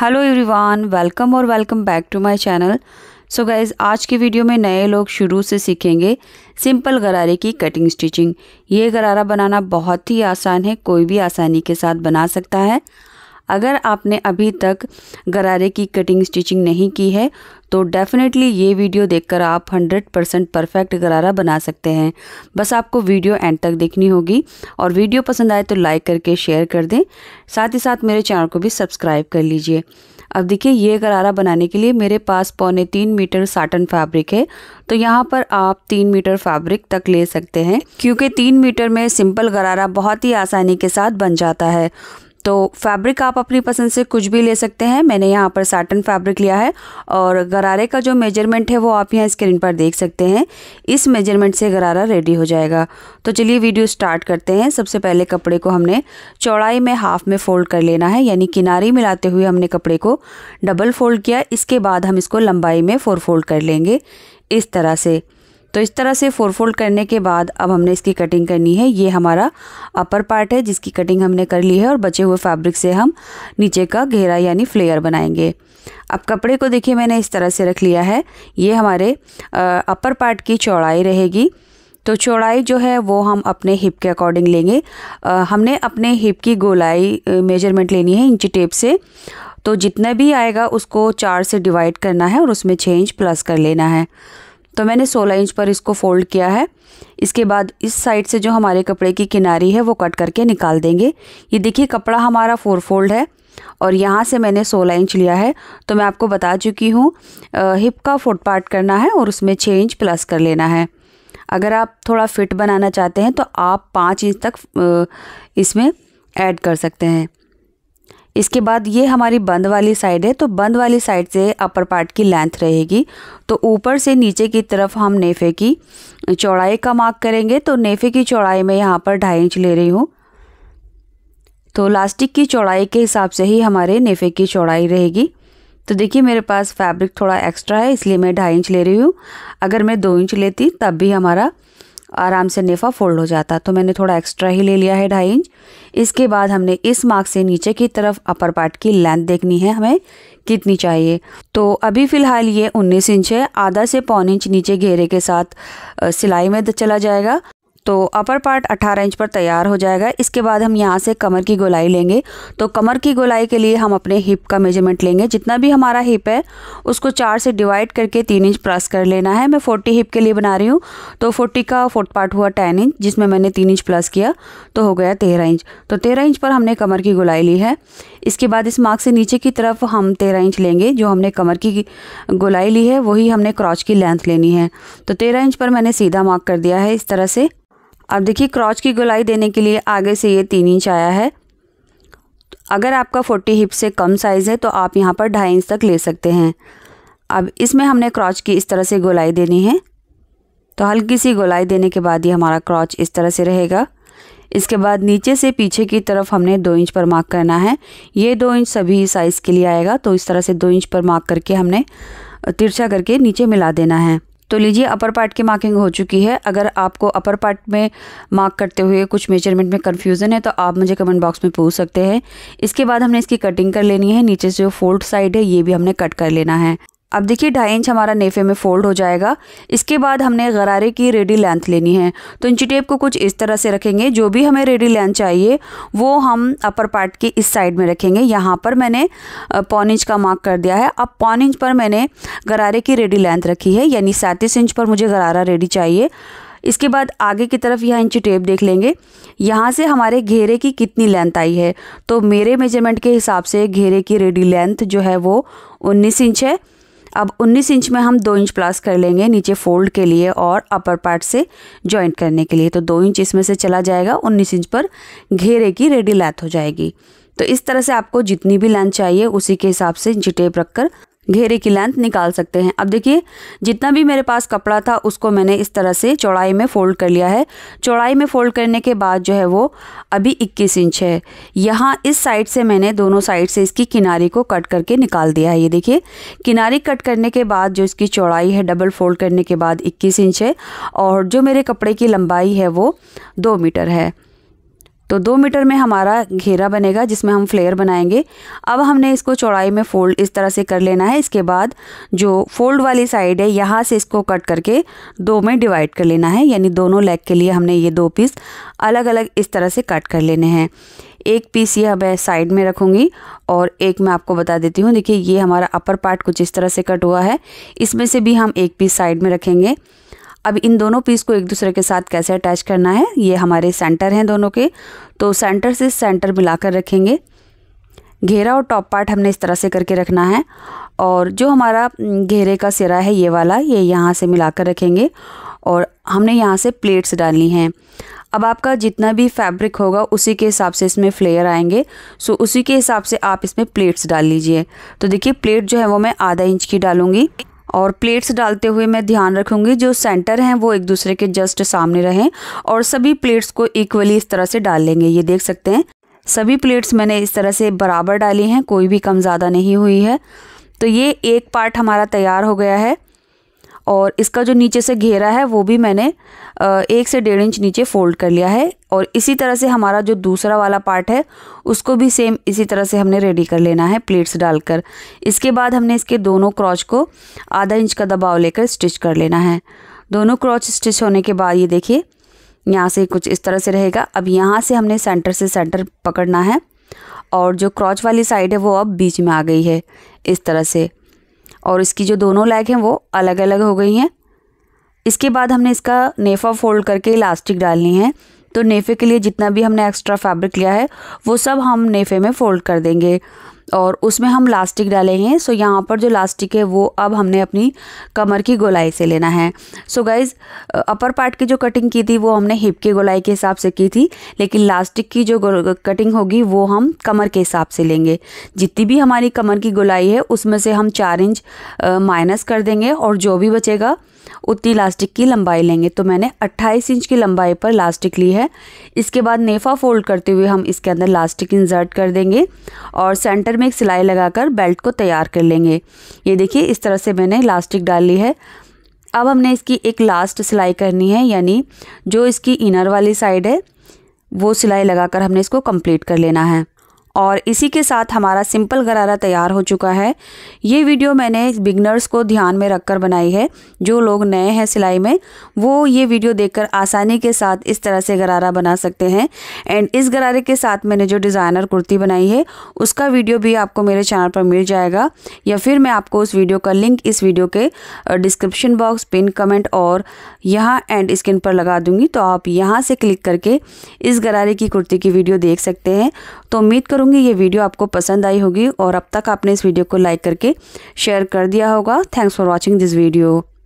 hello everyone welcome और welcome back to my channel so guys आज की video में नए लोग शुरू से सीखेंगे सिंपल गरारे की कटिंग स्टिचिंग ये गरारा बनाना बहुत ही आसान है कोई भी आसानी के साथ बना सकता है अगर आपने अभी तक गरारे की कटिंग स्टिचिंग नहीं की है तो डेफ़िनेटली ये वीडियो देखकर आप 100 परसेंट परफेक्ट गरारा बना सकते हैं बस आपको वीडियो एंड तक देखनी होगी और वीडियो पसंद आए तो लाइक करके शेयर कर दें साथ ही साथ मेरे चैनल को भी सब्सक्राइब कर लीजिए अब देखिए ये गरारा बनाने के लिए मेरे पास पौने तीन मीटर साटन फैब्रिक है तो यहाँ पर आप तीन मीटर फैब्रिक तक ले सकते हैं क्योंकि तीन मीटर में सिंपल गरारा बहुत ही आसानी के साथ बन जाता है तो फैब्रिक आप अपनी पसंद से कुछ भी ले सकते हैं मैंने यहाँ पर साटन फैब्रिक लिया है और गरारे का जो मेजरमेंट है वो आप यहाँ स्क्रीन पर देख सकते हैं इस मेजरमेंट से गरारा रेडी हो जाएगा तो चलिए वीडियो स्टार्ट करते हैं सबसे पहले कपड़े को हमने चौड़ाई में हाफ में फ़ोल्ड कर लेना है यानी किनारे मिलाते हुए हमने कपड़े को डबल फोल्ड किया इसके बाद हम इसको लंबाई में फोर फोल्ड कर लेंगे इस तरह से तो इस तरह से फोर फोल्ड करने के बाद अब हमने इसकी कटिंग करनी है ये हमारा अपर पार्ट है जिसकी कटिंग हमने कर ली है और बचे हुए फैब्रिक से हम नीचे का घेरा यानी फ्लेयर बनाएंगे अब कपड़े को देखिए मैंने इस तरह से रख लिया है ये हमारे अपर पार्ट की चौड़ाई रहेगी तो चौड़ाई जो है वो हम अपने हिप के अकॉर्डिंग लेंगे आ, हमने अपने हिप की गोलाई मेजरमेंट लेनी है इंच टेप से तो जितना भी आएगा उसको चार से डिवाइड करना है और उसमें छः इंच प्लस कर लेना है तो मैंने 16 इंच पर इसको फोल्ड किया है इसके बाद इस साइड से जो हमारे कपड़े की किनारी है वो कट करके निकाल देंगे ये देखिए कपड़ा हमारा फोर फोल्ड है और यहाँ से मैंने 16 इंच लिया है तो मैं आपको बता चुकी हूँ हिप का फुट पार्ट करना है और उसमें 6 इंच प्लस कर लेना है अगर आप थोड़ा फिट बनाना चाहते हैं तो आप पाँच इंच तक इसमें ऐड कर सकते हैं इसके बाद ये हमारी बंद वाली साइड है तो बंद वाली साइड से अपर पार्ट की लेंथ रहेगी तो ऊपर से नीचे की तरफ हम नेफे की चौड़ाई का मार्क करेंगे तो नेफे की चौड़ाई में यहाँ पर ढाई इंच ले रही हूँ तो लास्टिक की चौड़ाई के हिसाब से ही हमारे नेफे की चौड़ाई रहेगी तो देखिए मेरे पास फैब्रिक थोड़ा एक्स्ट्रा है इसलिए मैं ढाई इंच ले रही हूँ अगर मैं दो इंच लेती तब भी हमारा आराम से नेफा फोल्ड हो जाता तो मैंने थोड़ा एक्स्ट्रा ही ले लिया है ढाई इंच इसके बाद हमने इस मार्क से नीचे की तरफ अपर पार्ट की लेंथ देखनी है हमें कितनी चाहिए तो अभी फ़िलहाल ये 19 इंच है आधा से पौन इंच नीचे घेरे के साथ सिलाई में चला जाएगा तो अपर पार्ट 18 इंच पर तैयार हो जाएगा इसके बाद हम यहाँ से कमर की गोलाई लेंगे तो कमर की गोलाई के लिए हम अपने हिप का मेजरमेंट लेंगे जितना भी हमारा हिप है उसको चार से डिवाइड करके तीन इंच प्लस कर लेना है मैं फोर्टी हिप के लिए बना रही हूँ तो फोर्टी का फोर्थ पार्ट हुआ टेन इंच जिसमें मैंने तीन इंच प्लस किया तो हो गया तेरह इंच तो तेरह इंच पर हमने कमर की गोलाई ली है इसके बाद इस मार्क से नीचे की तरफ हम तेरह इंच लेंगे जो हमने कमर की गोलाई ली है वही हमने क्रॉच की लेंथ लेनी है तो तेरह इंच पर मैंने सीधा मार्क कर दिया है इस तरह से अब देखिए क्रॉच की गोलाई देने के लिए आगे से ये तीन इंच आया है अगर आपका फोर्टी हिप से कम साइज़ है तो आप यहाँ पर ढाई इंच तक ले सकते हैं अब इसमें हमने क्रॉच की इस तरह से गोलाई देनी है तो हल्की सी गोलाई देने के बाद ही हमारा क्रॉच इस तरह से रहेगा इसके बाद नीचे से पीछे की तरफ हमने दो इंच पर मार्क करना है ये दो इंच सभी साइज़ के लिए आएगा तो इस तरह से दो इंच पर मार्क करके हमने तिरछा करके नीचे मिला देना है तो लीजिए अपर पार्ट की मार्किंग हो चुकी है अगर आपको अपर पार्ट में मार्क करते हुए कुछ मेजरमेंट में कन्फ्यूज़न है तो आप मुझे कमेंट बॉक्स में पूछ सकते हैं इसके बाद हमने इसकी कटिंग कर लेनी है नीचे से जो फोल्ड साइड है ये भी हमने कट कर लेना है अब देखिए ढाई इंच हमारा नेफे में फोल्ड हो जाएगा इसके बाद हमने गरारे की रेडी लेंथ लेनी है तो इंची टेप को कुछ इस तरह से रखेंगे जो भी हमें रेडी लेंथ चाहिए वो हम अपर पार्ट के इस साइड में रखेंगे यहाँ पर मैंने पौन इंच का मार्क कर दिया है अब पौन इंच पर मैंने गरारे की रेडी लेंथ रखी है यानी सैंतीस इंच पर मुझे गरारा रेडी चाहिए इसके बाद आगे की तरफ यह इंची टेप देख लेंगे यहाँ से हमारे घेरे की कितनी लेंथ आई है तो मेरे मेजरमेंट के हिसाब से घेरे की रेडी लेंथ जो है वो उन्नीस इंच है अब 19 इंच में हम 2 इंच प्लास कर लेंगे नीचे फोल्ड के लिए और अपर पार्ट से जॉइंट करने के लिए तो 2 इंच इसमें से चला जाएगा 19 इंच पर घेरे की रेडी लेंथ हो जाएगी तो इस तरह से आपको जितनी भी लेंथ चाहिए उसी के हिसाब से इंची टेप रखकर घेरे की लेंथ निकाल सकते हैं अब देखिए जितना भी मेरे पास कपड़ा था उसको मैंने इस तरह से चौड़ाई में फ़ोल्ड कर लिया है चौड़ाई में फ़ोल्ड करने के बाद जो है वो अभी 21 इंच है यहाँ इस साइड से मैंने दोनों साइड से इसकी किनारी को कट करके निकाल दिया है ये देखिए किनारी कट करने के बाद जो इसकी चौड़ाई है डबल फोल्ड करने के बाद इक्कीस इंच है और जो मेरे कपड़े की लंबाई है वो दो मीटर है तो दो मीटर में हमारा घेरा बनेगा जिसमें हम फ्लेयर बनाएंगे अब हमने इसको चौड़ाई में फ़ोल्ड इस तरह से कर लेना है इसके बाद जो फोल्ड वाली साइड है यहाँ से इसको कट करके दो में डिवाइड कर लेना है यानी दोनों लेग के लिए हमने ये दो पीस अलग अलग इस तरह से कट कर लेने हैं एक पीस यह मैं साइड में रखूँगी और एक मैं आपको बता देती हूँ देखिए ये हमारा अपर पार्ट कुछ इस तरह से कट हुआ है इसमें से भी हम एक पीस साइड में रखेंगे अब इन दोनों पीस को एक दूसरे के साथ कैसे अटैच करना है ये हमारे सेंटर हैं दोनों के तो सेंटर से सेंटर मिलाकर रखेंगे घेरा और टॉप पार्ट हमने इस तरह से करके रखना है और जो हमारा घेरे का सिरा है ये वाला ये यहाँ से मिलाकर रखेंगे और हमने यहाँ से प्लेट्स डालनी हैं अब आपका जितना भी फैब्रिक होगा उसी के हिसाब से इसमें फ्लेयर आएंगे सो उसी के हिसाब से आप इसमें प्लेट्स डाल लीजिए तो देखिए प्लेट जो है वो मैं आधा इंच की डालूँगी और प्लेट्स डालते हुए मैं ध्यान रखूंगी जो सेंटर हैं वो एक दूसरे के जस्ट सामने रहें और सभी प्लेट्स को इक्वली इस तरह से डाल लेंगे ये देख सकते हैं सभी प्लेट्स मैंने इस तरह से बराबर डाली हैं कोई भी कम ज़्यादा नहीं हुई है तो ये एक पार्ट हमारा तैयार हो गया है और इसका जो नीचे से घेरा है वो भी मैंने एक से डेढ़ इंच नीचे फोल्ड कर लिया है और इसी तरह से हमारा जो दूसरा वाला पार्ट है उसको भी सेम इसी तरह से हमने रेडी कर लेना है प्लेट्स डालकर इसके बाद हमने इसके दोनों क्रॉच को आधा इंच का दबाव लेकर स्टिच कर लेना है दोनों क्रॉच स्टिच होने के बाद ये देखिए यहाँ से कुछ इस तरह से रहेगा अब यहाँ से हमने सेंटर से सेंटर पकड़ना है और जो क्रॉच वाली साइड है वो अब बीच में आ गई है इस तरह से और इसकी जो दोनों लेग हैं वो अलग अलग हो गई हैं इसके बाद हमने इसका नेफा फोल्ड करके इलास्टिक डालनी है तो नेफे के लिए जितना भी हमने एक्स्ट्रा फैब्रिक लिया है वो सब हम नेफे में फ़ोल्ड कर देंगे और उसमें हम लास्टिक डालेंगे सो यहाँ पर जो लास्टिक है वो अब हमने अपनी कमर की गोलाई से लेना है सो गाइज़ अपर पार्ट की जो कटिंग की थी वो हमने हिप की गोलाई के हिसाब से की थी लेकिन लास्टिक की जो कटिंग होगी वो हम कमर के हिसाब से लेंगे जितनी भी हमारी कमर की गोलाई है उसमें से हम चार इंच माइनस कर देंगे और जो भी बचेगा उतनी लास्टिक की लंबाई लेंगे तो मैंने 28 इंच की लंबाई पर लास्टिक ली है इसके बाद नेफा फोल्ड करते हुए हम इसके अंदर लास्टिक इंजर्ट कर देंगे और सेंटर में एक सिलाई लगाकर बेल्ट को तैयार कर लेंगे ये देखिए इस तरह से मैंने इलास्टिक डाल ली है अब हमने इसकी एक लास्ट सिलाई करनी है यानी जो इसकी इनर वाली साइड है वो सिलाई लगाकर हमने इसको कंप्लीट कर लेना है और इसी के साथ हमारा सिंपल गरारा तैयार हो चुका है ये वीडियो मैंने बिगनर्स को ध्यान में रखकर बनाई है जो लोग नए हैं सिलाई में वो ये वीडियो देखकर आसानी के साथ इस तरह से गरारा बना सकते हैं एंड इस गरारे के साथ मैंने जो डिज़ाइनर कुर्ती बनाई है उसका वीडियो भी आपको मेरे चैनल पर मिल जाएगा या फिर मैं आपको उस वीडियो का लिंक इस वीडियो के डिस्क्रिप्शन बॉक्स पिन कमेंट और यहाँ एंड स्क्रीन पर लगा दूंगी तो आप यहाँ से क्लिक करके इस गरारे की कुर्ती की वीडियो देख सकते हैं तो उम्मीद करूँगी ये वीडियो आपको पसंद आई होगी और अब तक आपने इस वीडियो को लाइक करके शेयर कर दिया होगा thanks for watching this video